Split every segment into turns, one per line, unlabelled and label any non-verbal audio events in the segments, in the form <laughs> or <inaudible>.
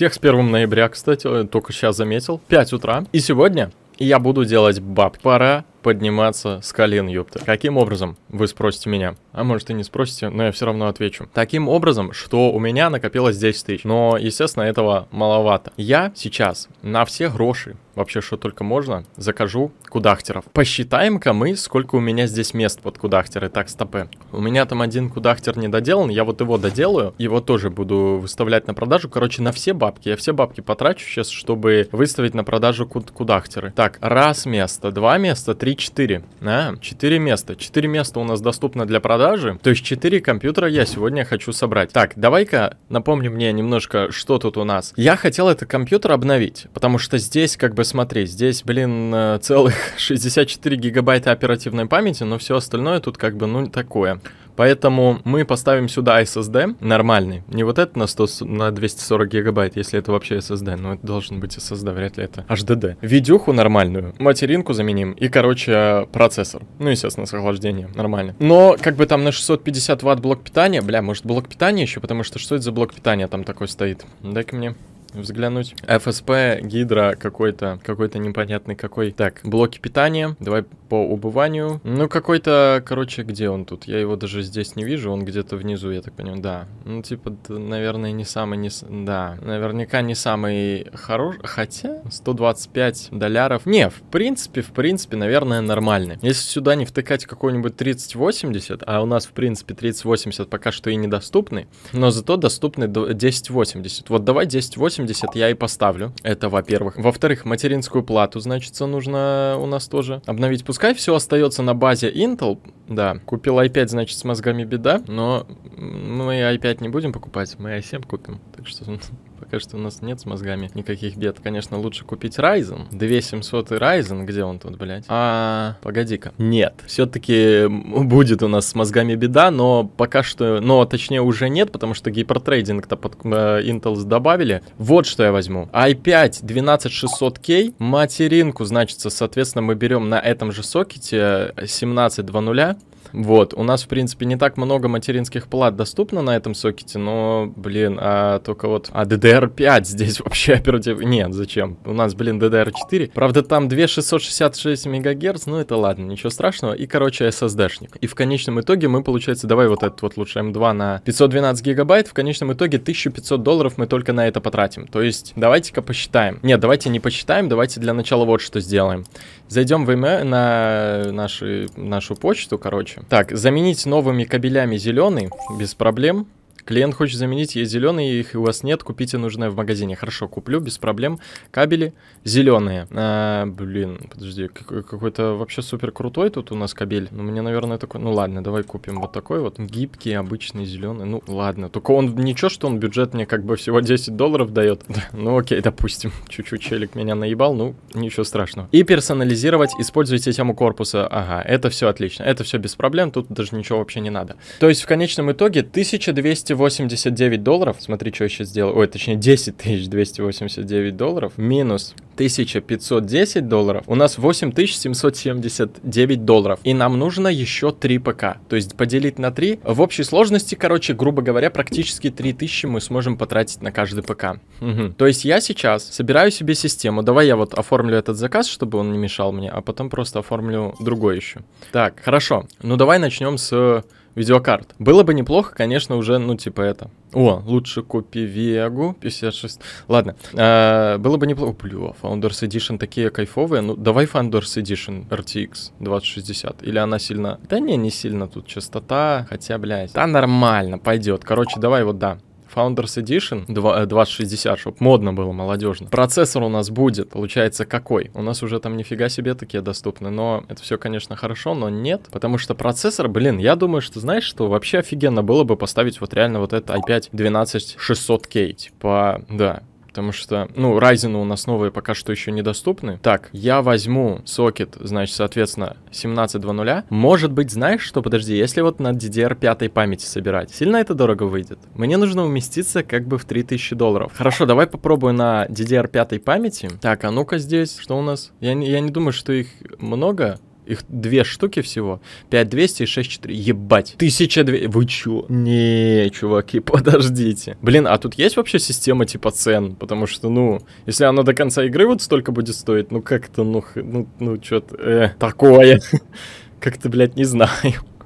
Тех с 1 ноября, кстати, э, только сейчас заметил. 5 утра. И сегодня я буду делать баб. Пора подниматься с колен, ёпта. Каким образом, вы спросите меня? А может и не спросите, но я все равно отвечу. Таким образом, что у меня накопилось 10 тысяч, но, естественно, этого маловато. Я сейчас на все гроши, вообще что только можно, закажу кудахтеров. Посчитаем-ка мы, сколько у меня здесь мест под кудахтеры. Так, стопы. Э. У меня там один кудахтер не доделан, я вот его доделаю, его тоже буду выставлять на продажу. Короче, на все бабки, я все бабки потрачу сейчас, чтобы выставить на продажу куд кудахтеры. Так, раз место, два места, три 3-4. А, 4 места. 4 места у нас доступно для продажи. То есть 4 компьютера я сегодня хочу собрать. Так, давай-ка напомни мне немножко, что тут у нас. Я хотел этот компьютер обновить, потому что здесь, как бы, смотри, здесь, блин, э, целых 64 <laughs> гигабайта оперативной памяти, но все остальное тут как бы, ну, такое. Поэтому мы поставим сюда SSD нормальный. Не вот это на, 100, на 240 гигабайт, если это вообще SSD. Но это должен быть SSD, вряд ли это HDD. Видюху нормальную, материнку заменим и, короче, процессор. Ну, естественно, с охлаждением. Нормально. Но как бы там на 650 ватт блок питания... Бля, может блок питания еще? Потому что что это за блок питания там такой стоит? Дай-ка мне взглянуть. ФСП, Гидра какой-то, какой-то непонятный какой. Так, блоки питания. Давай по убыванию. Ну, какой-то, короче, где он тут? Я его даже здесь не вижу, он где-то внизу, я так понимаю, да. Ну, типа, наверное, не самый, не... да, наверняка не самый хороший, хотя 125 доляров. Не, в принципе, в принципе, наверное, нормальный. Если сюда не втыкать какой-нибудь 3080, а у нас, в принципе, 3080 пока что и недоступны но зато доступны 1080. Вот давай 1080 80 я и поставлю. Это во-первых. Во-вторых, материнскую плату, значит, нужно у нас тоже обновить. Пускай все остается на базе Intel. Да, купил i5, значит, с мозгами беда. Но мы i5 не будем покупать, мы i7 купим. Так что <laughs> Пока что у нас нет с мозгами никаких бед. Конечно, лучше купить Ryzen. 2700 Ryzen, где он тут, блядь? А, погоди-ка. Нет. Все-таки будет у нас с мозгами беда, но пока что... Но, точнее, уже нет, потому что гипертрейдинг-то под э, Intel добавили. Вот что я возьму. i5 12600K, материнку, значит, соответственно, мы берем на этом же сокете 1700 э, вот, у нас, в принципе, не так много материнских плат доступно на этом сокете, но, блин, а только вот... А DDR5 здесь <laughs> вообще оператив... Нет, зачем? У нас, блин, DDR4. Правда, там 2666 МГц, ну это ладно, ничего страшного. И, короче, SSD-шник. И в конечном итоге мы, получается, давай вот этот вот лучше M2 эм на 512 гигабайт. В конечном итоге 1500 долларов мы только на это потратим. То есть, давайте-ка посчитаем. Нет, давайте не посчитаем, давайте для начала вот что сделаем. Зайдем в email на наши, нашу почту, короче, так, заменить новыми кабелями зеленый без проблем. Клиент хочет заменить, есть зеленые, их у вас нет, купите нужное в магазине. Хорошо, куплю, без проблем. Кабели зеленые. А, блин, подожди, какой-то вообще супер крутой тут у нас кабель. Ну, мне, наверное, такой... Ну, ладно, давай купим вот такой вот. Гибкий, обычный, зеленый. Ну, ладно. Только он... Ничего, что он бюджет мне как бы всего 10 долларов дает. <laughs> ну, окей, допустим. <laughs> Чуть-чуть челик меня наебал, ну, ничего страшного. И персонализировать, используйте тему корпуса. Ага, это все отлично. Это все без проблем, тут даже ничего вообще не надо. То есть, в конечном итоге, 1200 289 долларов, смотри, что я сейчас сделал, ой, точнее 10 289 долларов минус 1510 долларов, у нас 8779 долларов. И нам нужно еще 3 ПК. То есть поделить на 3. В общей сложности, короче, грубо говоря, практически 3000 мы сможем потратить на каждый ПК. Угу. То есть я сейчас собираю себе систему. Давай я вот оформлю этот заказ, чтобы он не мешал мне, а потом просто оформлю другой еще. Так, хорошо. Ну давай начнем с видеокарт. Было бы неплохо, конечно, уже, ну, типа это. О, лучше купи Вегу 56. Ладно, а, было бы неплохо. Блю, Founders Edition такие кайфовые. Ну, давай Founders Edition RTX 2060. Или она сильно... Да не, не сильно тут частота, хотя, блядь. Да нормально, пойдет. Короче, давай вот да. Founders Edition 2060, э, чтобы модно было, молодежно. Процессор у нас будет, получается, какой? У нас уже там нифига себе такие доступны, но это все, конечно, хорошо, но нет, потому что процессор, блин, я думаю, что, знаешь, что вообще офигенно было бы поставить вот реально вот это i5 12600K, типа, да, потому что, ну, Ryzen у нас новые пока что еще недоступны. Так, я возьму сокет, значит, соответственно, 17.2.0. Может быть, знаешь что, подожди, если вот на DDR5 памяти собирать, сильно это дорого выйдет? Мне нужно уместиться как бы в 3000 долларов. Хорошо, давай попробую на DDR5 памяти. Так, а ну-ка здесь, что у нас? Я, не, я не думаю, что их много, их две штуки всего. 5200 и 6400. Ебать. 1200. Вы чё? Не, чуваки, <laughs> подождите. Блин, а тут есть вообще система типа цен? Потому что, ну, если она до конца игры вот столько будет стоить, ну как-то, ну, ну, ну, чё-то, э, такое. <laughs> Как-то, блядь, не знаю.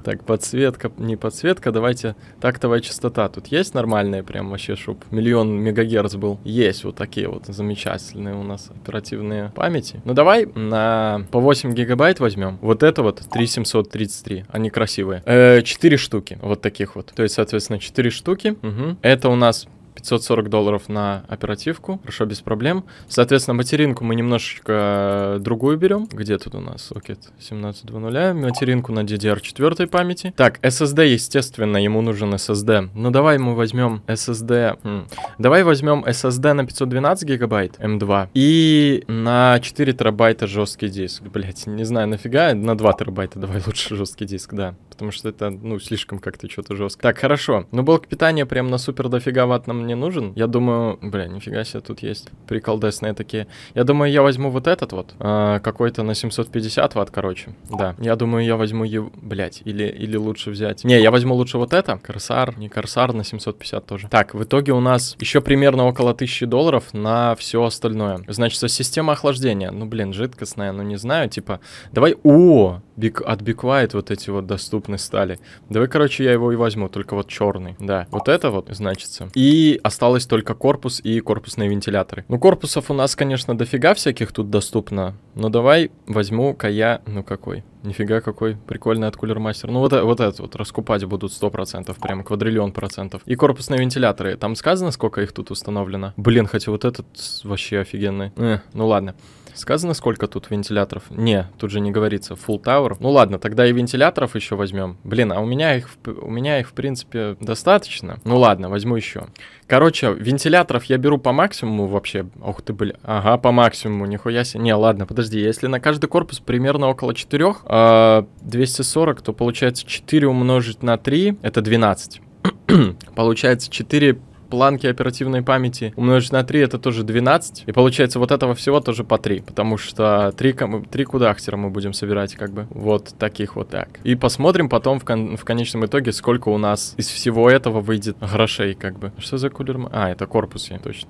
Так, подсветка, не подсветка, давайте тактовая частота. Тут есть нормальные прям вообще, чтоб миллион мегагерц был? Есть вот такие вот замечательные у нас оперативные памяти. Ну давай на по 8 гигабайт возьмем. Вот это вот 3733, они красивые. Э, 4 штуки вот таких вот. То есть, соответственно, 4 штуки. Угу. Это у нас 540 долларов на оперативку, хорошо, без проблем. Соответственно, материнку мы немножечко э, другую берем. Где тут у нас сокет? 17.00. Материнку на DDR4 памяти. Так, SSD, естественно, ему нужен SSD. Но ну, давай мы возьмем SSD... М давай возьмем SSD на 512 гигабайт M2 эм и на 4 терабайта жесткий диск. Блять, не знаю, нафига? На 2 терабайта давай лучше жесткий диск, да потому что это, ну, слишком как-то что-то жестко. Так, хорошо. Но блок питания прям на супер дофига ватт нам не нужен. Я думаю, бля, нифига себе, тут есть приколдесные такие. Я думаю, я возьму вот этот вот, э, какой-то на 750 ватт, короче. Да, я думаю, я возьму его, блядь, или, или лучше взять. Не, я возьму лучше вот это, Корсар, не Корсар, на 750 тоже. Так, в итоге у нас еще примерно около 1000 долларов на все остальное. Значит, система охлаждения, ну, блин, жидкостная, ну, не знаю, типа, давай, о, Big, от Big вот эти вот доступны стали. Давай, короче, я его и возьму, только вот черный. Да, вот это вот значится. И осталось только корпус и корпусные вентиляторы. Ну, корпусов у нас, конечно, дофига всяких тут доступно. Но давай возьму кая... Ну, какой? Нифига какой прикольный от Cooler Master. Ну вот, э, вот этот вот раскупать будут 100%, прям квадриллион процентов. И корпусные вентиляторы. Там сказано, сколько их тут установлено? Блин, хотя вот этот вообще офигенный. Э, ну ладно. Сказано, сколько тут вентиляторов? Не, тут же не говорится. Full Tower. Ну ладно, тогда и вентиляторов еще возьмем. Блин, а у меня их, у меня их в принципе достаточно. Ну ладно, возьму еще. Короче, вентиляторов я беру по максимуму вообще. Ох ты, бля. Ага, по максимуму, нихуя себе. Не, ладно, подожди. Если на каждый корпус примерно около 4, э, 240, то получается 4 умножить на 3, это 12. <clears throat> получается 4 планки оперативной памяти умножить на 3 это тоже 12. И получается вот этого всего тоже по 3. Потому что 3, 3 кудахтера мы будем собирать как бы. Вот таких вот так. И посмотрим потом в, кон в конечном итоге, сколько у нас из всего этого выйдет грошей как бы. Что за кулер? А, это корпус я точно.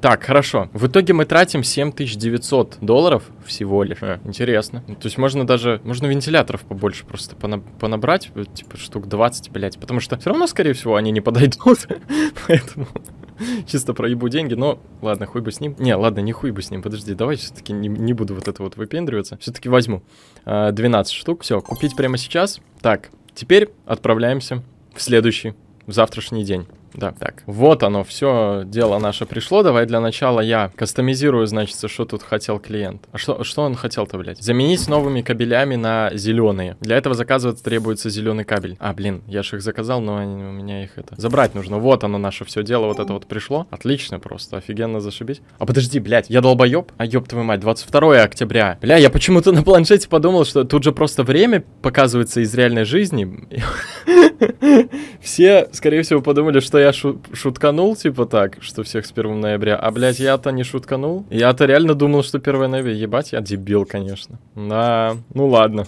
Так, хорошо. В итоге мы тратим 7900 долларов всего лишь. А, интересно. То есть можно даже, можно вентиляторов побольше просто понабрать, типа штук 20, блядь, потому что все равно, скорее всего, они не подойдут, <laughs> поэтому чисто проебу деньги, но ладно, хуй бы с ним. Не, ладно, не хуй бы с ним, подожди, давай все-таки не, не буду вот это вот выпендриваться. Все-таки возьму э, 12 штук, все, купить прямо сейчас. Так, теперь отправляемся в следующий, в завтрашний день. Да. Так, вот оно, все, дело наше пришло. Давай для начала я кастомизирую, значит, что тут хотел клиент. А что, что он хотел-то, блядь? Заменить новыми кабелями на зеленые. Для этого заказывать требуется зеленый кабель. А, блин, я же их заказал, но они, у меня их это... Забрать нужно. Вот оно наше все дело, вот это вот пришло. Отлично просто, офигенно зашибись. А подожди, блядь, я долбоеб? А ёб твою мать, 22 октября. Бля, я почему-то на планшете подумал, что тут же просто время показывается из реальной жизни. <laughs> Все, скорее всего, подумали, что я шу- шутканул, типа так, что всех с 1 ноября. А, блядь, я-то не шутканул. Я-то реально думал, что 1 ноября. Ебать, я дебил, конечно. Да, ну ладно.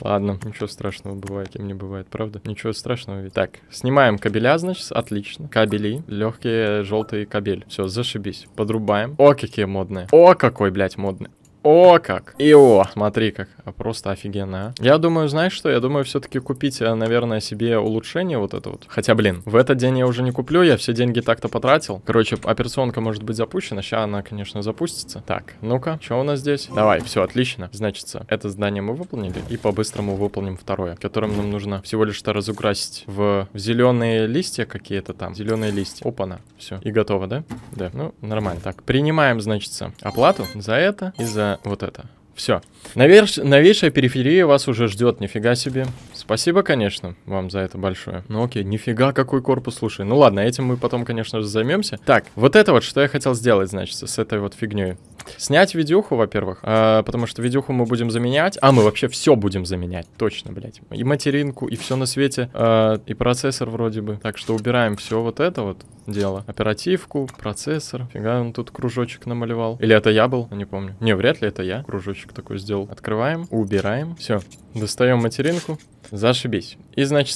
Ладно, ничего страшного бывает, им не бывает, правда? Ничего страшного ведь. Так, снимаем кабеля, значит, отлично. Кабели, легкие желтые кабель. Все, зашибись. Подрубаем. О, какие модные. О, какой, блядь, модный. О, как! И о, смотри как, просто офигенно, а. Я думаю, знаешь что, я думаю все-таки купить, э, наверное, себе улучшение вот это вот. Хотя, блин, в этот день я уже не куплю, я все деньги так-то потратил. Короче, операционка может быть запущена, сейчас она, конечно, запустится. Так, ну-ка, что у нас здесь? Давай, все, отлично. Значит, это здание мы выполнили, и по-быстрому выполним второе, которым нам нужно всего лишь-то разукрасить в, в зеленые листья какие-то там, зеленые листья. Опа-на, все, и готово, да? Да, ну, нормально. Так, принимаем, значит, оплату за это и за вот это. Все. Наверш... Новейшая периферия вас уже ждет, нифига себе. Спасибо, конечно, вам за это большое. Ну окей, нифига какой корпус, слушай. Ну ладно, этим мы потом, конечно же, займемся. Так, вот это вот, что я хотел сделать, значит, с этой вот фигней. Снять видюху, во-первых, э, потому что видюху мы будем заменять. А, мы вообще все будем заменять, точно, блядь. И материнку, и все на свете, э, и процессор вроде бы. Так что убираем все вот это вот дело. Оперативку, процессор. Фига он тут кружочек намалевал. Или это я был? Не помню. Не, вряд ли это я кружочек шкафчик такой сделал. Открываем, убираем. Все, достаем материнку. Зашибись. И, значит,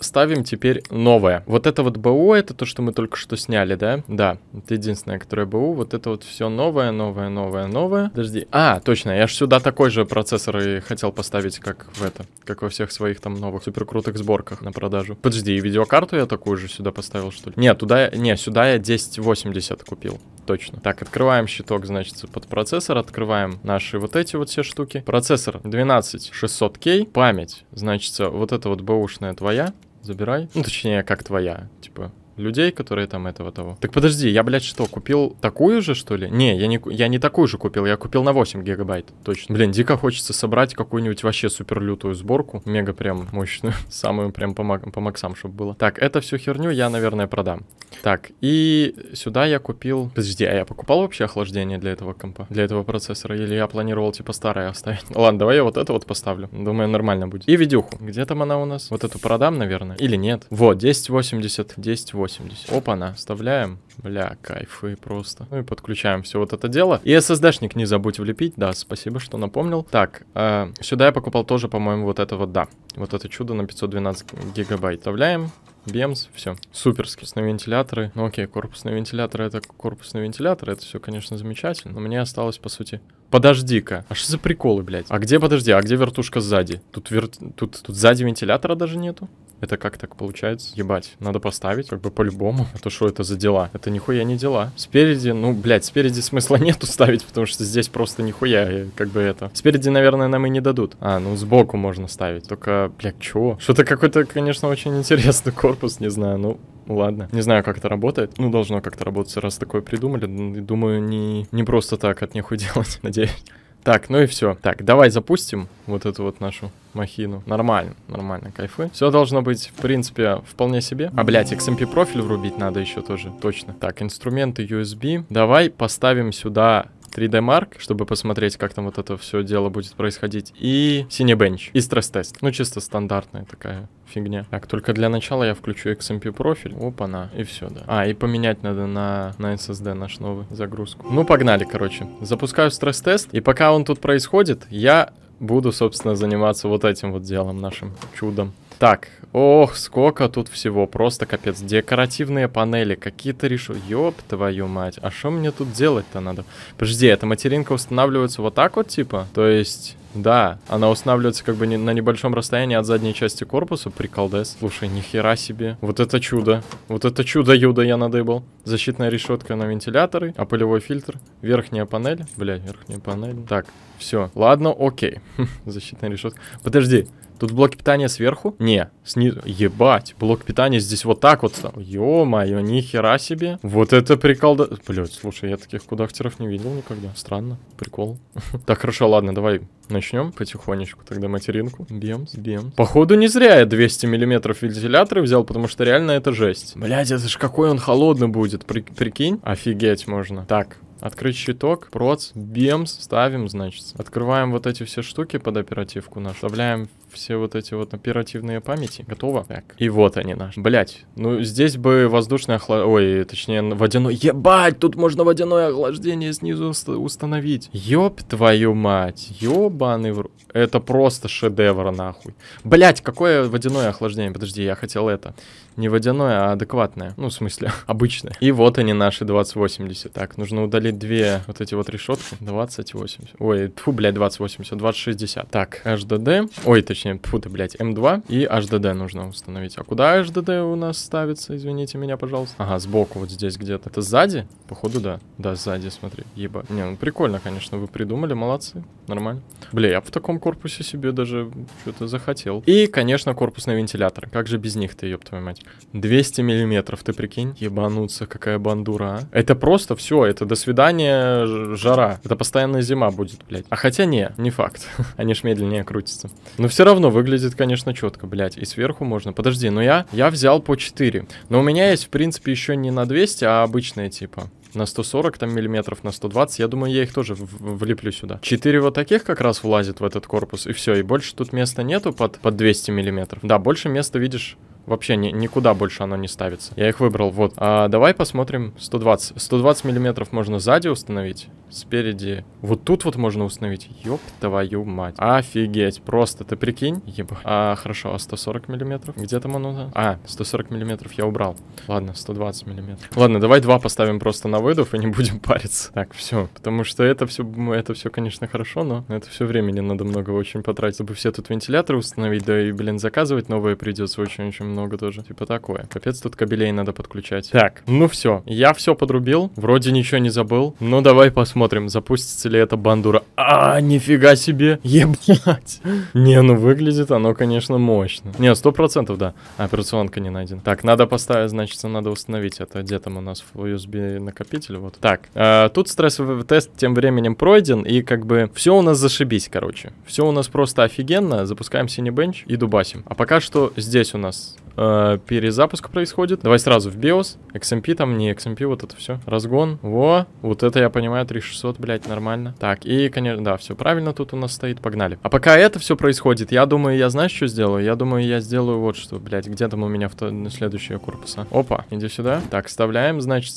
ставим теперь новое. Вот это вот БУ, это то, что мы только что сняли, да? Да, это единственное, которое БУ. Вот это вот все новое, новое, новое, новое. Подожди. А, точно, я же сюда такой же процессор и хотел поставить, как в это, как во всех своих там новых суперкрутых сборках на продажу. Подожди, и видеокарту я такую же сюда поставил, что ли? нет туда, не, сюда я 1080 купил точно. Так, открываем щиток, значит, под процессор, открываем наши вот эти вот все штуки. Процессор 12600K, память, значит, вот это вот бэушная твоя, забирай. Ну, точнее, как твоя, типа, людей, которые там этого того. Так подожди, я, блядь, что, купил такую же, что ли? Не, я не, я не такую же купил, я купил на 8 гигабайт, точно. Блин, дико хочется собрать какую-нибудь вообще супер лютую сборку, мега прям мощную, <laughs> самую прям по, мак, по максам, чтобы было. Так, это всю херню я, наверное, продам. Так, и сюда я купил... Подожди, а я покупал вообще охлаждение для этого компа? Для этого процессора? Или я планировал, типа, старое оставить? <laughs> Ладно, давай я вот это вот поставлю. Думаю, нормально будет. И видюху. Где там она у нас? Вот эту продам, наверное. Или нет? Вот, 1080, 1080. опа она. Вставляем. Бля, кайфы просто. Ну и подключаем все вот это дело. И SSD-шник не забудь влепить. Да, спасибо, что напомнил. Так, э, сюда я покупал тоже, по-моему, вот это вот, да. Вот это чудо на 512 гигабайт. Вставляем. БЕМС, все. Суперски. Корпусные вентиляторы. Ну окей, корпусные вентиляторы это корпусные вентиляторы, это все, конечно, замечательно. Но мне осталось, по сути, Подожди-ка, а что за приколы, блядь? А где, подожди, а где вертушка сзади? Тут, вер... тут, тут сзади вентилятора даже нету? Это как так получается? Ебать, надо поставить, как бы по-любому. А то что это за дела? Это нихуя не дела. Спереди, ну, блядь, спереди смысла <laughs> нету ставить, потому что здесь просто нихуя, э, как бы это. Спереди, наверное, нам и не дадут. А, ну, сбоку можно ставить. Только, блядь, чего? Что-то какой-то, конечно, очень интересный корпус, не знаю, ну ладно. Не знаю, как это работает. Ну, должно как-то работать, раз такое придумали. Думаю, не, не просто так от них делать, <laughs> надеюсь. Так, ну и все. Так, давай запустим вот эту вот нашу махину. Нормально, нормально, кайфы. Все должно быть, в принципе, вполне себе. А, блядь, XMP профиль врубить надо еще тоже, точно. Так, инструменты USB. Давай поставим сюда 3D Mark, чтобы посмотреть, как там вот это все дело будет происходить, и Cinebench, и стресс-тест. Ну, чисто стандартная такая фигня. Так, только для начала я включу XMP профиль. Опа-на. И все, да. А, и поменять надо на, на SSD наш новый загрузку. Ну, погнали, короче. Запускаю стресс-тест. И пока он тут происходит, я буду, собственно, заниматься вот этим вот делом, нашим чудом. Так, ох, сколько тут всего, просто капец. Декоративные панели, какие-то решу... Ёб твою мать, а что мне тут делать-то надо? Подожди, эта материнка устанавливается вот так вот, типа? То есть... Да, она устанавливается как бы не, на небольшом расстоянии от задней части корпуса, приколдес. Слушай, нихера себе. Вот это чудо. Вот это чудо юда я надыбал. Защитная решетка на вентиляторы, а полевой фильтр, верхняя панель. Бля, верхняя панель. Так, все. Ладно, окей. <laughs> Защитная решетка. Подожди, Тут блок питания сверху? Не, снизу. Ебать, блок питания здесь вот так вот. Ё-моё, нихера себе. Вот это прикол. Да... Блять, слушай, я таких кудахтеров не видел никогда. Странно, прикол. <laughs> Так, хорошо, ладно, давай начнем потихонечку тогда материнку. Бемс, бемс. Походу не зря я 200 миллиметров вентилятора взял, потому что реально это жесть. Блять, это ж какой он холодный будет, прикинь. Офигеть можно. Так, Открыть щиток, проц, бемс, ставим, значит. Открываем вот эти все штуки под оперативку нашу. Вставляем все вот эти вот оперативные памяти. Готово? Так. И вот они наши. Блять, ну здесь бы воздушное охлаждение... Ой, точнее, водяное... Ебать, тут можно водяное охлаждение снизу установить. Ёб твою мать. Ёбаный в... Это просто шедевр, нахуй. Блять, какое водяное охлаждение? Подожди, я хотел это. Не водяное, а адекватное. Ну, в смысле, <laughs> обычное. И вот они наши 2080. Так, нужно удалить две вот эти вот решетки. 2080. Ой, фу, блядь, 2080. 2060. Так, HDD. Ой, точнее, точнее, фу ты, блядь, М2 и HDD нужно установить. А куда HDD у нас ставится, извините меня, пожалуйста? Ага, сбоку вот здесь где-то. Это сзади? Походу, да. Да, сзади, смотри. Еба. Не, ну прикольно, конечно, вы придумали, молодцы. Нормально. Бля, я в таком корпусе себе даже что-то захотел. И, конечно, корпусный вентилятор. Как же без них-то, ёб твою мать. 200 миллиметров, ты прикинь? Ебануться, какая бандура, а. Это просто все, это до свидания жара. Это постоянная зима будет, блядь. А хотя не, не факт. <laughs> Они ж медленнее крутятся. Но все равно равно выглядит, конечно, четко, блядь. И сверху можно. Подожди, ну я, я взял по 4. Но у меня есть, в принципе, еще не на 200, а обычные типа. На 140 там миллиметров, на 120. Я думаю, я их тоже влеплю сюда. Четыре вот таких как раз влазит в этот корпус. И все, и больше тут места нету под, под 200 миллиметров. Да, больше места, видишь, Вообще ни, никуда больше оно не ставится. Я их выбрал, вот. А, давай посмотрим 120. 120 миллиметров можно сзади установить, спереди. Вот тут вот можно установить. Ёб твою мать. Офигеть, просто ты прикинь. Еба. А, хорошо, а 140 миллиметров? Где там оно? А, 140 миллиметров я убрал. Ладно, 120 миллиметров. Ладно, давай два поставим просто на выдув и не будем <laughs> париться. Так, все. Потому что это все, это все, конечно, хорошо, но это все времени надо много очень потратить, чтобы все тут вентиляторы установить. Да и, блин, заказывать новые придется очень-очень много тоже. Типа такое. Капец, тут кабелей надо подключать. Так, ну все. Я все подрубил. Вроде ничего не забыл. Ну, давай посмотрим, запустится ли эта бандура. А, нифига себе. Ебать. Не, ну выглядит оно, конечно, мощно. Не, сто процентов, да. Операционка не найдена. Так, надо поставить, значит, надо установить это. Где там у нас в USB накопитель? Вот. Так, а, тут стрессовый тест тем временем пройден. И как бы все у нас зашибись, короче. Все у нас просто офигенно. Запускаем Синебенч и дубасим. А пока что здесь у нас э, перезапуск происходит. Давай сразу в BIOS. XMP эм там, не XMP, эм вот это все. Разгон. Во, вот это я понимаю, 3600, блядь, нормально. Так, и, конечно, да, все правильно тут у нас стоит, погнали. А пока это все происходит, я думаю, я знаешь, что сделаю? Я думаю, я сделаю вот что, блядь, где там у меня в следующие корпуса. Опа, иди сюда. Так, вставляем, значит,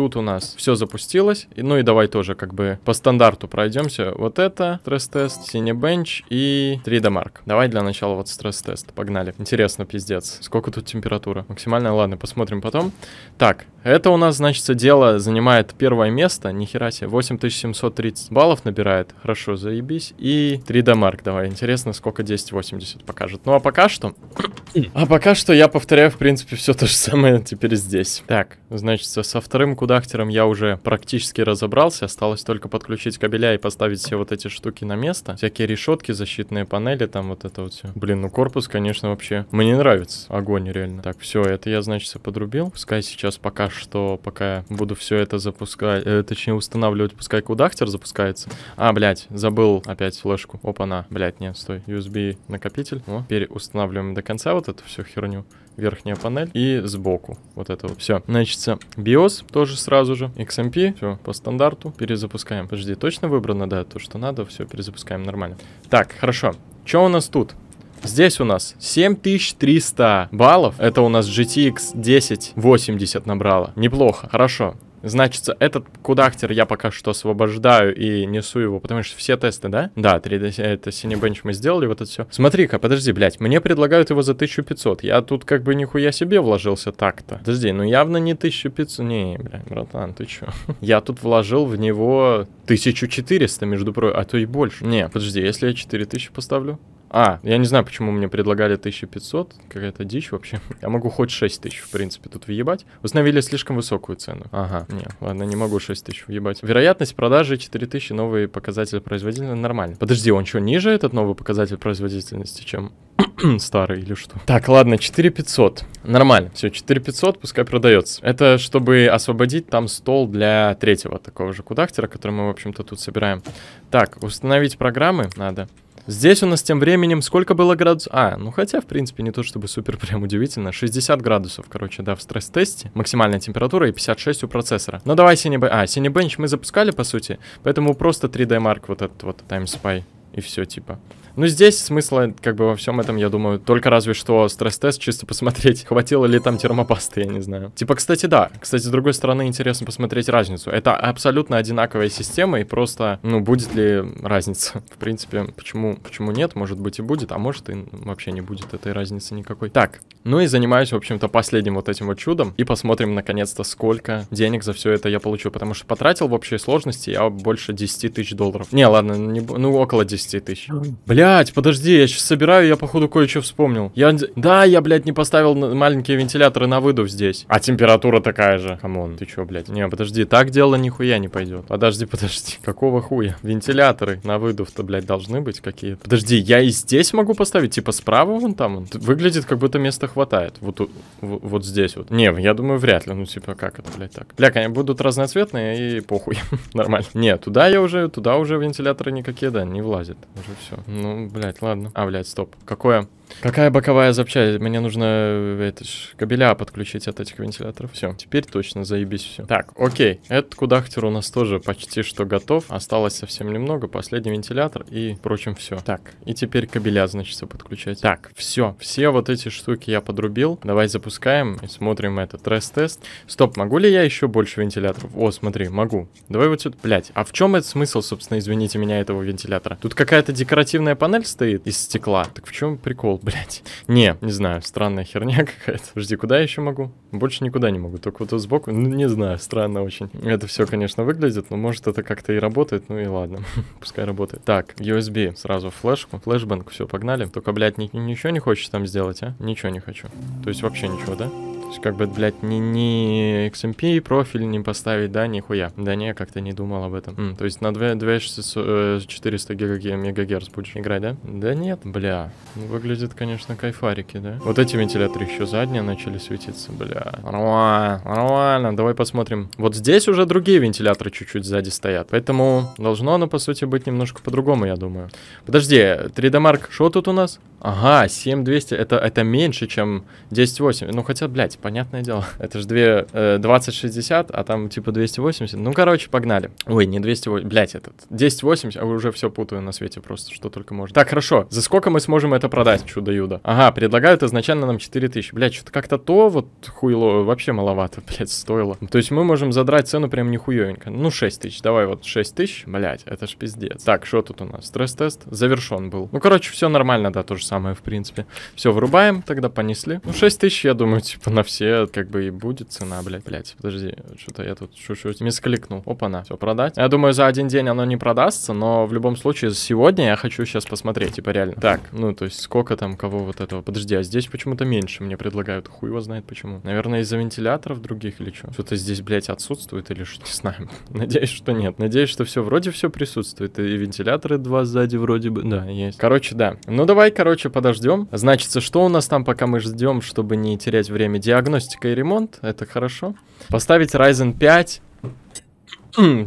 Тут у нас все запустилось. И, ну и давай тоже как бы по стандарту пройдемся. Вот это стресс-тест, cinebench и 3 дамарк. Давай для начала вот стресс-тест. Погнали. Интересно, пиздец. Сколько тут температура? Максимальная? Ладно, посмотрим потом. Так, это у нас, значит, дело занимает первое место. Нихера себе. 8730 баллов набирает. Хорошо, заебись. И 3 дамарк. Давай, интересно, сколько 1080 покажет. Ну а пока что... <coughs> а пока что я повторяю, в принципе, все то же самое теперь здесь. Так, Значит, со вторым кудахтером я уже практически разобрался. Осталось только подключить кабеля и поставить все вот эти штуки на место. Всякие решетки, защитные панели, там вот это вот все. Блин, ну корпус, конечно, вообще... Мне нравится. Огонь, реально. Так, все, это я, значит, подрубил. Пускай сейчас пока что, пока я буду все это запускать, э, точнее устанавливать, пускай кудахтер запускается. А, блядь, забыл опять флешку. Опа-на. Блядь, нет, стой. USB накопитель. О, переустанавливаем до конца вот эту всю херню верхняя панель и сбоку. Вот это вот. Все. Значит, BIOS тоже сразу же. XMP. Все, по стандарту. Перезапускаем. Подожди, точно выбрано, да, то, что надо. Все, перезапускаем нормально. Так, хорошо. Что у нас тут? Здесь у нас 7300 баллов. Это у нас GTX 1080 набрала. Неплохо, хорошо. Значится, этот кудахтер я пока что освобождаю и несу его, потому что все тесты, да? Да, 3D, это синебенч мы сделали, вот это все. Смотри-ка, подожди, блядь, мне предлагают его за 1500. Я тут как бы нихуя себе вложился так-то. Подожди, ну явно не 1500. Не, блядь, братан, ты чё? <laughs> Я тут вложил в него 1400, между прочим, а то и больше. Не, подожди, если я 4000 поставлю? А, я не знаю, почему мне предлагали 1500, какая-то дичь вообще. Я могу хоть 6000, в принципе, тут въебать. Установили слишком высокую цену. Ага, не, ладно, не могу 6000 въебать. Вероятность продажи 4000, новый показатель производительности, нормально. Подожди, он что, ниже этот новый показатель производительности, чем <clears throat> старый или что? Так, ладно, 4500. Нормально, все, 4500, пускай продается. Это чтобы освободить там стол для третьего такого же кудахтера, который мы, в общем-то, тут собираем. Так, установить программы надо. Здесь у нас тем временем сколько было градусов? А, ну хотя, в принципе, не то чтобы супер <laughs> прям удивительно. 60 градусов, короче, да, в стресс-тесте. Максимальная температура и 56 у процессора. Ну давай синебенч. А, синебенч мы запускали, по сути. Поэтому просто 3D-марк вот этот вот Time Spy и все, типа. Ну, здесь смысла, как бы, во всем этом, я думаю, только разве что стресс-тест, чисто посмотреть, хватило ли там термопасты, я не знаю. Типа, кстати, да. Кстати, с другой стороны, интересно посмотреть разницу. Это абсолютно одинаковая система, и просто, ну, будет ли разница? В принципе, почему, почему нет? Может быть и будет, а может и вообще не будет этой разницы никакой. Так, ну и занимаюсь, в общем-то, последним вот этим вот чудом, и посмотрим, наконец-то, сколько денег за все это я получу, потому что потратил в общей сложности я больше 10 тысяч долларов. Не, ладно, не, ну, около 10 10 тысяч. Блять, подожди, я сейчас собираю, я походу кое-что вспомнил. Я... Да, я, блядь, не поставил маленькие вентиляторы на выдув здесь. А температура такая же. Камон, ты чё, блядь? Не, подожди, так дело нихуя не пойдет. Подожди, <laughs> подожди. Какого хуя? Вентиляторы на выдув-то, блядь, должны быть какие-то. Подожди, я и здесь могу поставить? Типа справа вон там? Выглядит, как будто места хватает. Вот, вот, вот здесь вот. Не, я думаю, вряд ли. Ну, типа, как это, блядь, так? Бля, они будут разноцветные и похуй. <laughs> Нормально. Не, туда я уже, туда уже вентиляторы никакие, да, не влазят вылазит. Уже все. Ну, блядь, ладно. А, блядь, стоп. Какое? Какая боковая запчасть? Мне нужно э, это ж, кабеля подключить от этих вентиляторов. Все, теперь точно заебись все. Так, окей. Этот кудахтер у нас тоже почти что готов. Осталось совсем немного. Последний вентилятор и, впрочем, все. Так, и теперь кабеля, значит, подключать. Так, все. Все вот эти штуки я подрубил. Давай запускаем и смотрим этот стресс-тест. Стоп, могу ли я еще больше вентиляторов? О, смотри, могу. Давай вот сюда. Блять, а в чем этот смысл, собственно, извините меня, этого вентилятора? Тут какая-то декоративная панель стоит из стекла. Так в чем прикол? <laughs> блядь. Не, не знаю, странная херня <laughs> какая-то. Жди, куда я еще могу? Больше никуда не могу, только вот сбоку. Ну, не знаю, странно очень. Это все, конечно, выглядит, но может это как-то и работает, ну и ладно. <laughs> Пускай работает. Так, USB, сразу флешку, флешбанк, все, погнали. Только, блядь, ни ничего не хочешь там сделать, а? Ничего не хочу. То есть вообще ничего, да? есть, как бы, блядь, ни, ни XMP профиль не поставить, да, нихуя. Да не, как-то не думал об этом. М, то есть на 2400 э, мегагерц будешь играть, да? Да нет, бля. Ну, выглядит, конечно, кайфарики, да? Вот эти вентиляторы еще задние начали светиться, бля. Нормально, нормально. Давай посмотрим. Вот здесь уже другие вентиляторы чуть-чуть сзади стоят. Поэтому должно оно, по сути, быть немножко по-другому, я думаю. Подожди, 3D Mark, что тут у нас? Ага, 7200, это, это меньше, чем 108. Ну, хотя, блядь, понятное дело. <laughs> Это же 2, э, 2060, а там типа 280. Ну, короче, погнали. Ой, не 280, блядь, этот. 1080, а вы уже все путаю на свете просто, что только можно. Так, хорошо. За сколько мы сможем это продать, чудо юда? Ага, предлагают изначально нам 4000. Блядь, что-то как-то то вот хуйло вообще маловато, <laughs> блядь, стоило. То есть мы можем задрать цену прям нихуевенько. Ну, 6000, давай вот 6000, блядь, это ж пиздец. Так, что тут у нас? Стресс-тест завершен был. Ну, короче, все нормально, да, то же самое, в принципе. Все, вырубаем, тогда понесли. Ну, 6000, я думаю, типа на все все как бы и будет цена, блядь. Блядь, подожди, что-то я тут чуть-чуть мискликнул. Опа-на, все, продать. Я думаю, за один день оно не продастся, но в любом случае сегодня я хочу сейчас посмотреть, типа реально. Так, ну то есть сколько там кого вот этого. Подожди, а здесь почему-то меньше мне предлагают. Хуй его знает почему. Наверное, из-за вентиляторов других или что? Что-то здесь, блядь, отсутствует или что? Не знаю. <laughs> Надеюсь, что нет. Надеюсь, что все вроде все присутствует. И вентиляторы два сзади вроде бы. Да, есть. Короче, да. Ну давай, короче, подождем. Значится, что у нас там, пока мы ждем, чтобы не терять время диагноза? диагностика и ремонт, это хорошо. Поставить Ryzen 5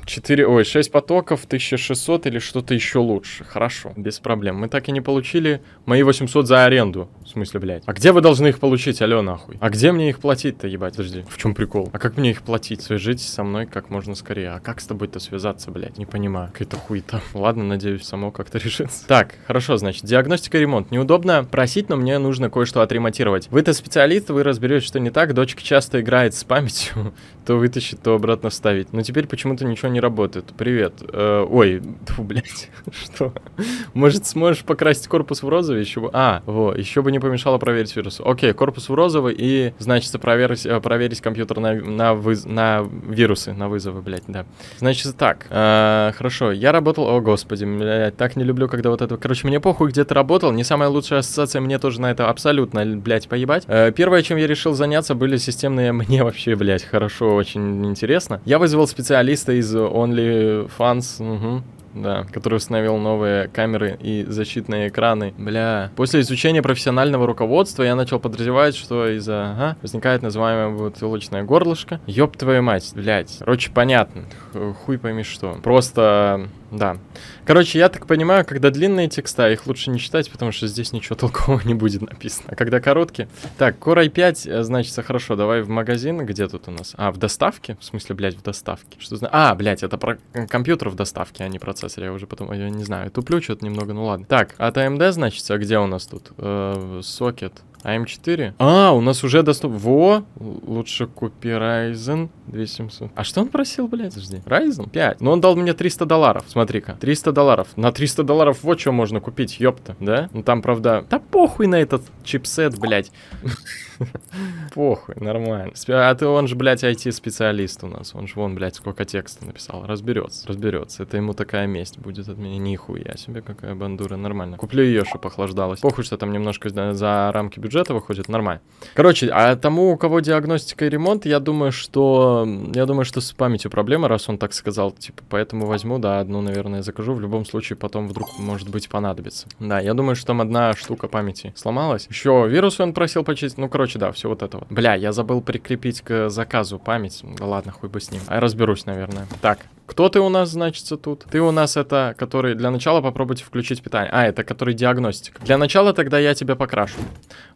4, ой, 6 потоков, 1600 или что-то еще лучше. Хорошо, без проблем. Мы так и не получили мои 800 за аренду. В смысле, блядь. А где вы должны их получить, алё, нахуй? А где мне их платить-то, ебать? Подожди, в чем прикол? А как мне их платить? Свяжитесь со мной как можно скорее. А как с тобой-то связаться, блядь? Не понимаю. Какая-то хуета. Ладно, надеюсь, само как-то <laughs> решится. Так, хорошо, значит, диагностика и ремонт. Неудобно просить, но мне нужно кое-что отремонтировать. Вы-то специалист, вы разберетесь, что не так. Дочка часто играет с памятью. <laughs> то вытащит, то обратно вставить. Но теперь почему почему-то ничего не работает. Привет. Э, ой, <laughs> фу, блядь, <laughs> что? Может, сможешь покрасить корпус в розовый? Еще бы... А, во, еще бы не помешало проверить вирус. Окей, корпус в розовый и, значит, проверить, э, проверить компьютер на, на, вы... на вирусы, на вызовы, блядь, да. Значит, так, э, хорошо, я работал... О, господи, блядь, так не люблю, когда вот это... Короче, мне похуй, где ты работал, не самая лучшая ассоциация, мне тоже на это абсолютно, блядь, поебать. Э, первое, чем я решил заняться, были системные... <laughs> Мне вообще, блядь, хорошо, очень интересно. Я вызвал специалиста Гитариста из OnlyFans, угу. Да, который установил новые камеры и защитные экраны. Бля. После изучения профессионального руководства я начал подразумевать, что из-за ага, возникает называемое бутылочное горлышко. Ёб твою мать, блядь. Короче, понятно. Хуй пойми что. Просто да. Короче, я так понимаю, когда длинные текста, их лучше не читать, потому что здесь ничего <laughs> толкового не будет написано. А когда короткие... Так, Core i5, э, значит, хорошо, давай в магазин. Где тут у нас? А, в доставке? В смысле, блядь, в доставке? Что за... А, блядь, это про э, компьютер в доставке, а не процессор. Я уже потом... Я не знаю, туплю что-то немного, ну ладно. Так, от AMD, значит, а где у нас тут? Э, сокет. -э АМ4? А, у нас уже доступ... Во! Лучше купи Ryzen 2700. А что он просил, блядь? Подожди. Ryzen 5. Но ну, он дал мне 300 долларов. Смотри-ка. 300 долларов. На 300 долларов вот что можно купить, ёпта. Да? Ну там, правда... Да похуй на этот чипсет, блядь. <laughs> Похуй, нормально. А ты, он же, блядь, IT-специалист у нас. Он же, вон, блядь, сколько текста написал. Разберется, разберется. Это ему такая месть будет от меня. Нихуя себе, какая бандура. Нормально. Куплю ее, чтобы охлаждалась. Похуй, что там немножко за рамки бюджета бюджета выходит, нормально. Короче, а тому, у кого диагностика и ремонт, я думаю, что... Я думаю, что с памятью проблема, раз он так сказал, типа, поэтому возьму, да, одну, наверное, закажу. В любом случае, потом вдруг, может быть, понадобится. Да, я думаю, что там одна штука памяти сломалась. Еще вирус он просил почистить. Ну, короче, да, все вот это вот. Бля, я забыл прикрепить к заказу память. Да ладно, хуй бы с ним. А я разберусь, наверное. Так, кто ты у нас, значится, тут? Ты у нас это, который... Для начала попробуйте включить питание. А, это который диагностик. Для начала тогда я тебя покрашу.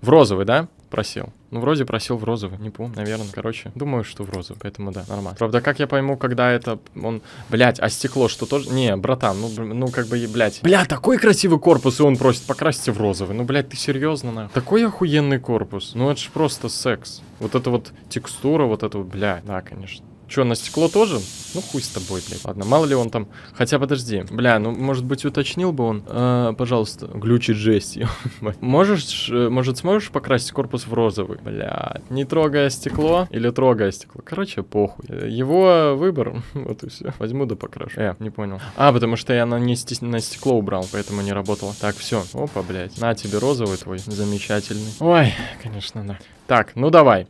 В розовый, да? Просил. Ну, вроде просил в розовый, не помню, наверное, короче. Думаю, что в розовый, поэтому да, нормально. Правда, как я пойму, когда это он... Блять, а стекло что тоже... Не, братан, ну, ну как бы, блять. Бля, такой красивый корпус, и он просит покрасить в розовый. Ну, блять, ты серьезно, на? Такой охуенный корпус. Ну, это же просто секс. Вот это вот текстура, вот это вот, бля, да, конечно. Че, на стекло тоже? Ну хуй с тобой, блядь. Ладно, мало ли он там. Хотя подожди. Бля, ну может быть уточнил бы он. А, <laughs> э, пожалуйста, глючит жесть. Можешь, может сможешь покрасить корпус в розовый? Бля, не трогая стекло или трогая стекло. Короче, похуй. Его выбор. <laughs> вот и все. Возьму да покрашу. Э, не понял. А, потому что я на, не стес... на стекло убрал, поэтому не работало. Так, все. Опа, блядь. На тебе розовый твой. Замечательный. Ой, конечно, да. Так, ну давай.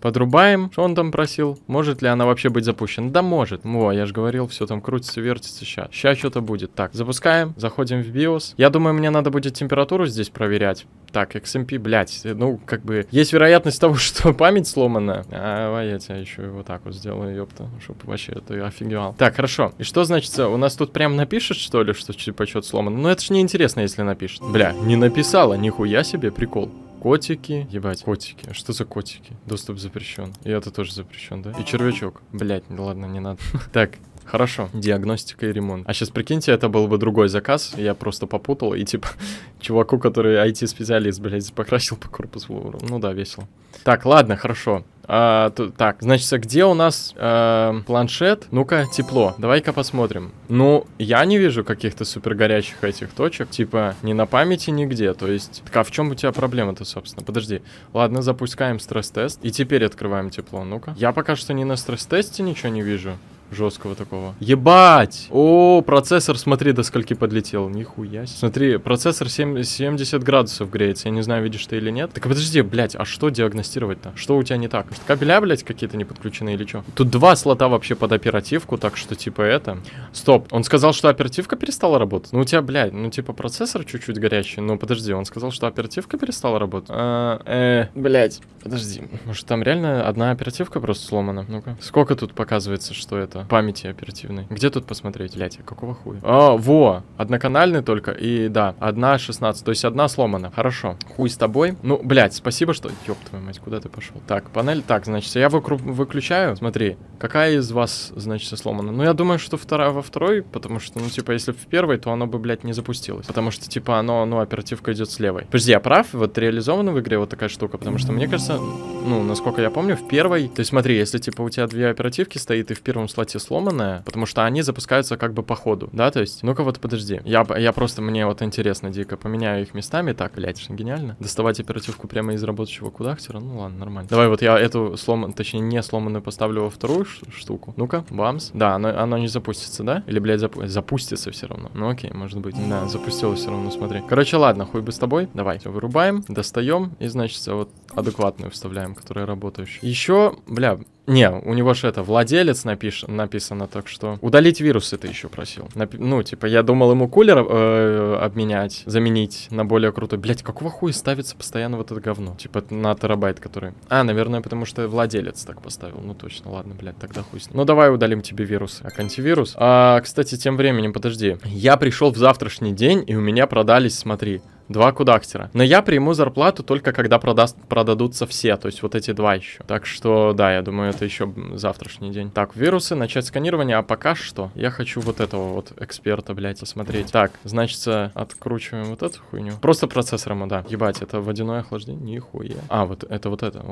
Подрубаем, что он там просил. Может ли она вообще быть запущена? Да может. Во, я же говорил, все там крутится, вертится сейчас. Сейчас что-то будет. Так, запускаем, заходим в BIOS. Я думаю, мне надо будет температуру здесь проверять. Так, XMP, блядь, ну, как бы, есть вероятность <laughs> того, что память сломана. А, я тебя еще и вот так вот сделаю, ёпта, чтобы вообще это офигевал. Так, хорошо. И что значит, э, у нас тут прям напишет, что ли, что типа что-то сломано? Ну, это ж неинтересно, если напишет. Бля, не написала, нихуя себе, прикол. Котики. Ебать, котики. А что за котики? Доступ запрещен. И это тоже запрещен, да? И червячок. Блять, ну ладно, не надо. <laughs> Так, Хорошо, диагностика и ремонт. А сейчас прикиньте, это был бы другой заказ, я просто попутал, и типа <laughs> чуваку, который IT-специалист, блядь, покрасил по корпусу. Ну да, весело. Так, ладно, хорошо. А, тут, так, значит, где у нас э, планшет? Ну-ка, тепло. Давай-ка посмотрим. Ну, я не вижу каких-то супер горячих этих точек. Типа, ни на памяти, нигде. То есть, так, а в чем у тебя проблема-то, собственно? Подожди. Ладно, запускаем стресс-тест. И теперь открываем тепло. Ну-ка. Я пока что ни на стресс-тесте ничего не вижу жесткого такого. Ебать! О, процессор, смотри, до скольки подлетел. Нихуя. Смотри, процессор 7, 70 градусов греется. Я не знаю, видишь ты или нет. Так подожди, блядь, а что диагностировать-то? Что у тебя не так? Может, кабеля, блядь, какие-то не подключены или что? Тут два слота вообще под оперативку, так что типа это... Стоп, он сказал, что оперативка перестала работать? Ну у тебя, блядь, ну типа процессор чуть-чуть горячий. Ну подожди, он сказал, что оперативка перестала работать? А, э, блядь, подожди. Может, там реально одна оперативка просто сломана? Ну-ка. Сколько тут показывается, что это? памяти оперативной. Где тут посмотреть? Блять, а какого хуя? А, во! Одноканальный только, и да, одна 16, то есть одна сломана. Хорошо. Хуй с тобой. Ну, блять, спасибо, что... Ёб твою мать, куда ты пошел? Так, панель... Так, значит, я выкру... выключаю. Смотри, какая из вас, значит, сломана? Ну, я думаю, что вторая во второй, потому что, ну, типа, если в первой, то оно бы, блять не запустилось. Потому что, типа, оно, ну, оперативка идет с левой. Подожди, я прав? Вот реализована в игре вот такая штука, потому что, мне кажется, ну, насколько я помню, в первой... То есть, смотри, если, типа, у тебя две оперативки стоит, и в первом слоте эти сломанные, потому что они запускаются как бы по ходу, да, то есть, ну-ка вот подожди, я, я просто, мне вот интересно дико, поменяю их местами, так, блядь, гениально, доставать оперативку прямо из рабочего кудахтера, ну ладно, нормально. Давай вот я эту сломанную, точнее не сломанную поставлю во вторую штуку, ну-ка, бамс, да, оно, оно не запустится, да, или, блядь, запу запустится все равно, ну окей, может быть, да, запустилось все равно, смотри. Короче, ладно, хуй бы с тобой, давай, все, вырубаем, достаем и, значит, вот адекватную вставляем, которая работающая. Еще, бля, не, у него же это владелец напиш... написано, так что удалить вирусы ты еще просил. Нап... Ну, типа, я думал ему кулер э, обменять, заменить на более крутой. Блять, какого хуя ставится постоянно вот это говно? Типа на терабайт, который. А, наверное, потому что владелец так поставил. Ну точно, ладно, блядь, тогда хуй. Ну давай удалим тебе вирусы. А антивирус. А, кстати, тем временем, подожди. Я пришел в завтрашний день, и у меня продались, смотри, Два кудактера. Но я приму зарплату только когда продаст, продадутся все, то есть вот эти два еще. Так что, да, я думаю, это еще завтрашний день. Так, вирусы, начать сканирование, а пока что я хочу вот этого вот эксперта, блядь, осмотреть. Так, значит, э, откручиваем вот эту хуйню. Просто процессором, да. Ебать, это водяное охлаждение? Нихуя. А, вот это вот это,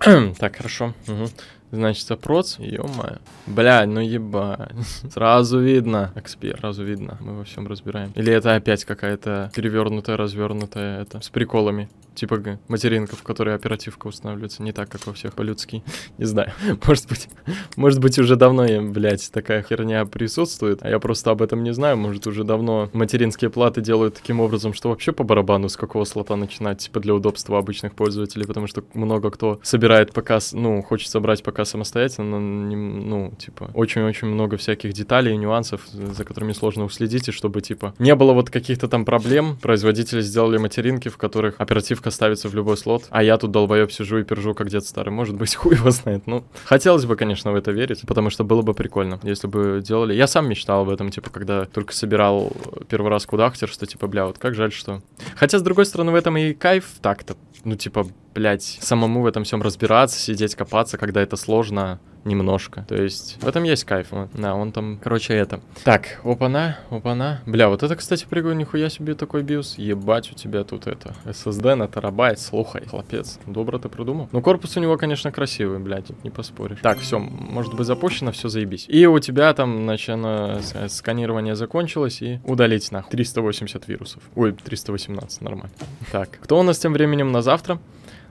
окей. <coughs> так, хорошо. Угу. Значит, запрос, ё-моё. Бля, ну ебать. Сразу видно, эксперт, сразу видно. Мы во всем разбираем. Или это опять какая-то перевернутая, развернутая это, с приколами типа материнков, в которые оперативка устанавливается, не так, как у всех по-людски. <laughs> Не знаю. <laughs> Может быть, может быть, уже давно, блядь, такая херня присутствует, а я просто об этом не знаю. Может, уже давно материнские платы делают таким образом, что вообще по барабану с какого слота начинать, типа для удобства обычных пользователей, потому что много кто собирает пока, ну, хочет собрать пока самостоятельно, но, не, ну, типа, очень-очень много всяких деталей и нюансов, за которыми сложно уследить, и чтобы, типа, не было вот каких-то там проблем, производители сделали материнки, в которых оператив отрывка ставится в любой слот, а я тут долбоеб сижу и пержу, как дед старый. Может быть, <laughs> хуй его знает. Ну, хотелось бы, конечно, в это верить, потому что было бы прикольно, если бы делали. Я сам мечтал об этом, типа, когда только собирал э, первый раз кудахтер, что, типа, бля, вот как жаль, что... Хотя, с другой стороны, в этом и кайф так-то. Ну, типа, блядь, самому в этом всем разбираться, сидеть, копаться, когда это сложно немножко. То есть в этом есть кайф. Да, он там, короче, это. Так, опана, опана. Бля, вот это, кстати, прикольно, нихуя себе такой биос. Ебать, у тебя тут это. SSD на терабайт, слухай. Хлопец, добро ты придумал. Ну, корпус у него, конечно, красивый, блядь, не поспоришь. Так, все, может быть запущено, все заебись. И у тебя там, значит, э, сканирование закончилось и удалить нахуй 380 вирусов. Ой, 318, нормально. Так, кто у нас тем временем на завтра?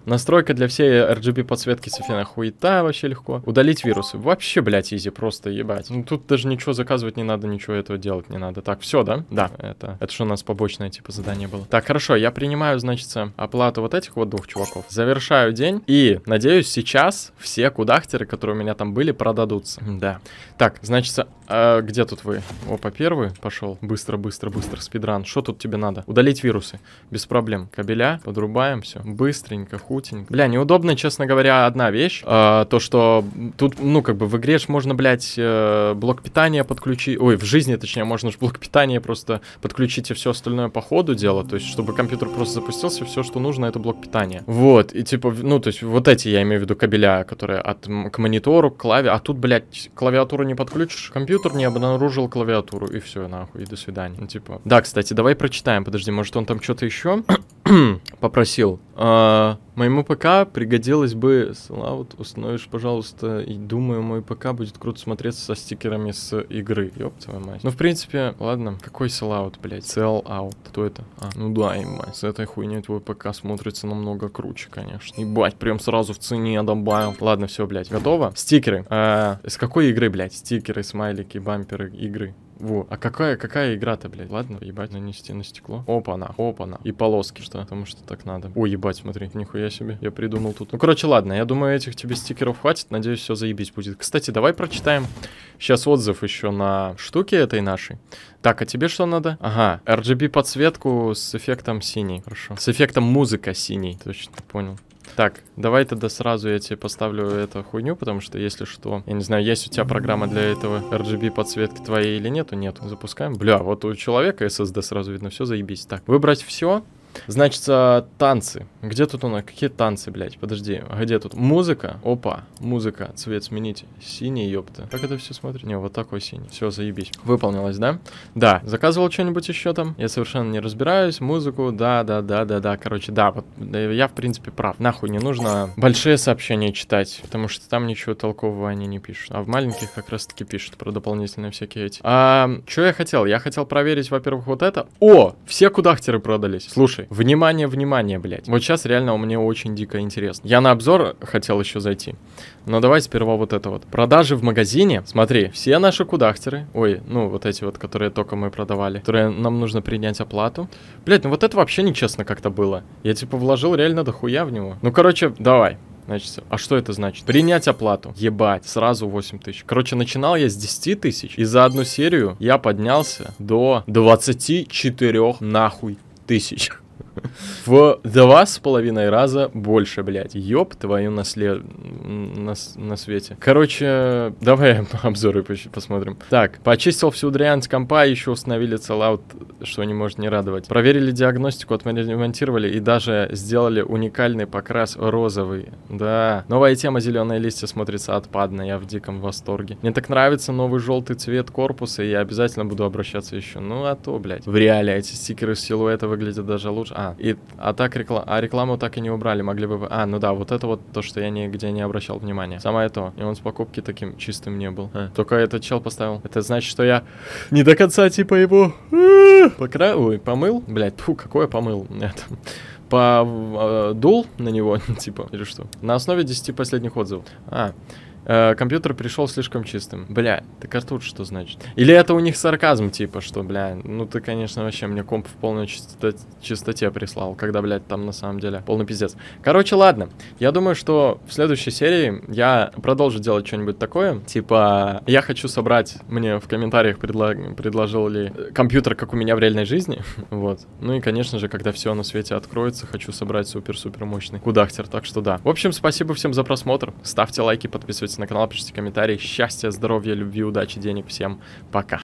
Настройка для всей RGB подсветки с афина хуета вообще легко. Удалить вирусы. Вообще, блять изи, просто ебать. Ну тут даже ничего заказывать не надо, ничего этого делать не надо. Так, все, да? Да, это, это что у нас побочное типа задание было. Так, хорошо, я принимаю, значит, оплату вот этих вот двух чуваков. Завершаю день и, надеюсь, сейчас все кудахтеры, которые у меня там были, продадутся. Да. Так, значит, а где тут вы? Опа, первый пошел. Быстро, быстро, быстро. Спидран. Что тут тебе надо? Удалить вирусы. Без проблем. Кабеля. Подрубаем все. Быстренько хутенько. Бля, неудобно, честно говоря, одна вещь. Э, то, что тут, ну, как бы в игре ж можно, блядь, э, блок питания подключить. Ой, в жизни, точнее, можно же блок питания просто подключить и все остальное по ходу дела. То есть, чтобы компьютер просто запустился, все, что нужно, это блок питания. Вот, и типа, ну, то есть, вот эти, я имею в виду, кабеля, которые от, к монитору, к клаве. А тут, блядь, клавиатуру не подключишь, компьютер не обнаружил клавиатуру, и все, нахуй, и до свидания. Ну, типа. Да, кстати, давай прочитаем. Подожди, может, он там что-то еще? <clears throat> попросил. А, моему ПК пригодилось бы... Слаут, установишь, пожалуйста. И думаю, мой ПК будет круто смотреться со стикерами с игры. Ёб твою мать. Ну, в принципе, ладно. Какой селлаут, блядь? Селлаут. Кто это? А, ну да, и мать. С этой хуйней твой ПК смотрится намного круче, конечно. Ебать, прям сразу в цене добавил. Ладно, все, блядь, готово. Стикеры. А, с какой игры, блядь? Стикеры, смайлики, бамперы игры. Во. А какая, какая игра-то, блядь? Ладно, ебать, нанести на стекло. Опа-на, опа-на. И полоски, что? Потому что так надо. Ой, ебать, смотри, нихуя себе. Я придумал тут. Ну, короче, ладно, я думаю, этих тебе стикеров хватит. Надеюсь, все заебись будет. Кстати, давай прочитаем сейчас отзыв еще на штуке этой нашей. Так, а тебе что надо? Ага, RGB подсветку с эффектом синий. Хорошо. С эффектом музыка синий. Точно, понял. Так, давай тогда сразу я тебе поставлю эту хуйню, потому что если что, я не знаю, есть у тебя программа для этого RGB подсветки твоей или нету? Нету. Запускаем. Бля, вот у человека SSD сразу видно, все заебись. Так, выбрать все, Значит, а, танцы. Где тут она? Какие танцы, блядь? Подожди, а где тут? Музыка? Опа, музыка. Цвет сменить. Синий, ёпта. Как это все смотрит? Не, вот такой синий. Все, заебись. Выполнилось, да? Да. Заказывал что-нибудь еще там? Я совершенно не разбираюсь. Музыку, да, да, да, да, да. Короче, да, вот я, в принципе, прав. Нахуй не нужно большие сообщения читать, потому что там ничего толкового они не пишут. А в маленьких как раз-таки пишут про дополнительные всякие эти. А, что я хотел? Я хотел проверить, во-первых, вот это. О, все кудахтеры продались. Слушай, Слушай, внимание, внимание, блядь. Вот сейчас реально мне очень дико интересно. Я на обзор хотел еще зайти. Но давай сперва вот это вот. Продажи в магазине. Смотри, все наши кудахтеры. Ой, ну вот эти вот, которые только мы продавали. Которые нам нужно принять оплату. Блядь, ну вот это вообще нечестно как-то было. Я типа вложил реально дохуя в него. Ну короче, давай. Значит, а что это значит? Принять оплату. Ебать, сразу 8 тысяч. Короче, начинал я с 10 тысяч, и за одну серию я поднялся до 24 нахуй тысяч. <laughs> В два с половиной раза больше, блядь. Ёб твою наслед... на, на свете. Короче, давай <laughs> обзоры посмотрим. Так, почистил всю дрянь с компа, еще установили целлаут, что не может не радовать. Проверили диагностику, отмонтировали и даже сделали уникальный покрас розовый. Да, новая тема зеленые листья смотрится отпадно, я в диком восторге. Мне так нравится новый желтый цвет корпуса, и я обязательно буду обращаться еще. Ну а то, блядь. В реале эти стикеры силуэта выглядят даже лучше. А, и, а так реклама, а рекламу так и не убрали, могли бы... А, ну да, вот это вот то, что я нигде не обращал внимания. Самое то. И он с покупки таким чистым не был. А. Только этот чел поставил. Это значит, что я не до конца типа его... Э, покра... Ой, помыл? Блять, фу, какое помыл? Нет подул э, на него, <laughs> типа, или что? На основе 10 последних отзывов. А, Э, компьютер пришел слишком чистым. Бля, так а тут что значит? Или это у них сарказм, типа, что, бля, ну ты, конечно, вообще мне комп в полной чистоте, чистоте прислал, когда, блядь, там на самом деле полный пиздец. Короче, ладно, я думаю, что в следующей серии я продолжу делать что-нибудь такое, типа, я хочу собрать, мне в комментариях предло... предложил ли компьютер, как у меня в реальной жизни, <laughs> вот. Ну и, конечно же, когда все на свете откроется, хочу собрать супер-супер мощный кудахтер, так что да. В общем, спасибо всем за просмотр, ставьте лайки, подписывайтесь подписывайтесь на канал, пишите комментарии. Счастья, здоровья, любви, удачи, денег. Всем пока.